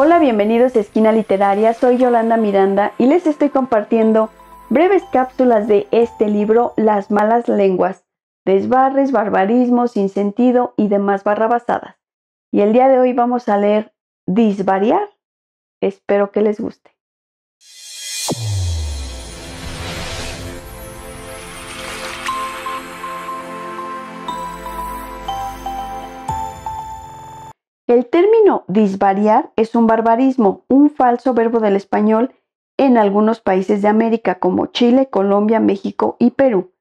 Hola, bienvenidos a Esquina Literaria, soy Yolanda Miranda y les estoy compartiendo breves cápsulas de este libro Las malas lenguas, desbarres, barbarismos, sentido y demás barrabasadas. Y el día de hoy vamos a leer Disvariar. Espero que les guste. El término disvariar es un barbarismo, un falso verbo del español en algunos países de América como Chile, Colombia, México y Perú.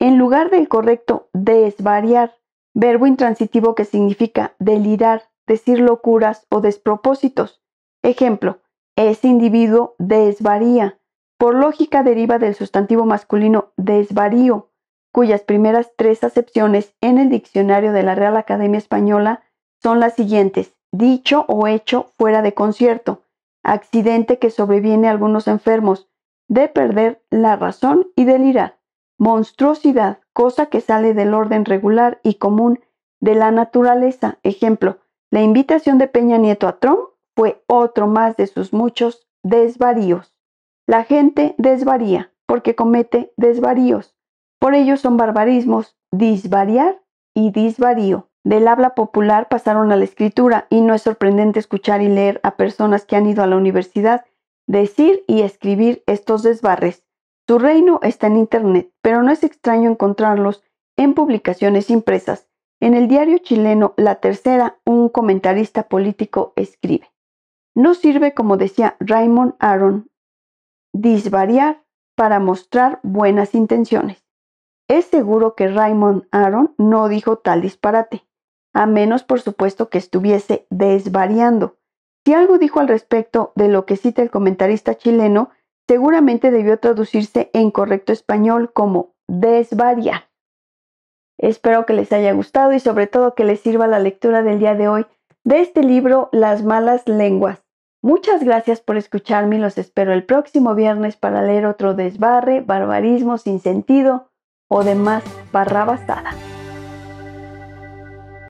En lugar del correcto desvariar, verbo intransitivo que significa delirar, decir locuras o despropósitos. Ejemplo, ese individuo desvaría. Por lógica deriva del sustantivo masculino desvarío, cuyas primeras tres acepciones en el diccionario de la Real Academia Española son las siguientes. Dicho o hecho fuera de concierto. Accidente que sobreviene a algunos enfermos. De perder la razón y delirar. Monstruosidad, cosa que sale del orden regular y común de la naturaleza. Ejemplo, la invitación de Peña Nieto a Trump fue otro más de sus muchos desvaríos. La gente desvaría porque comete desvaríos. Por ello son barbarismos disvariar y disvarío. Del habla popular pasaron a la escritura y no es sorprendente escuchar y leer a personas que han ido a la universidad decir y escribir estos desbarres. Su reino está en Internet, pero no es extraño encontrarlos en publicaciones impresas. En el diario chileno La Tercera, un comentarista político escribe, no sirve, como decía Raymond Aron, disvariar para mostrar buenas intenciones. Es seguro que Raymond Aron no dijo tal disparate a menos por supuesto que estuviese desvariando. Si algo dijo al respecto de lo que cita el comentarista chileno, seguramente debió traducirse en correcto español como desvariar. Espero que les haya gustado y sobre todo que les sirva la lectura del día de hoy de este libro Las malas lenguas. Muchas gracias por escucharme y los espero el próximo viernes para leer otro desbarre, barbarismo sin sentido o demás barrabasada.